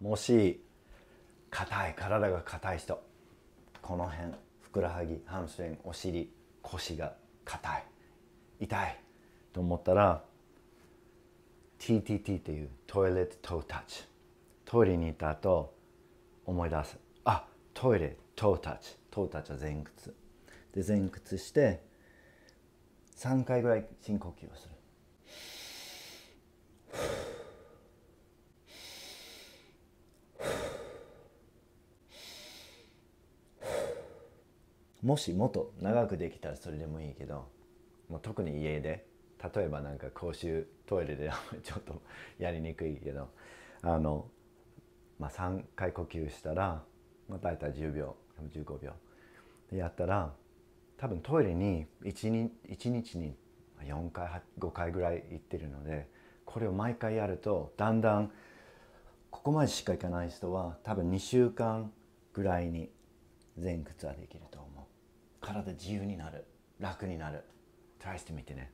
もし硬い体が硬い人この辺ふくらはぎハムスリングお尻腰が硬い痛いと思ったら TTT っていうトイレットトータッチトイレに行った後思い出すあトイレトータッチトータッチは前屈で前屈して3回ぐらい深呼吸をするもしもっと長くできたらそれでもいいけどもう特に家で例えばなんか公衆トイレで ちょっとやりにくいけどあの、まあ、3回呼吸したら、まあ、大体10秒15秒でやったら多分トイレに 1, 1日に4回5回ぐらい行ってるのでこれを毎回やるとだんだんここまでしか行かない人は多分2週間ぐらいに前屈はできると思う。体自由になる楽になるトライしてみてね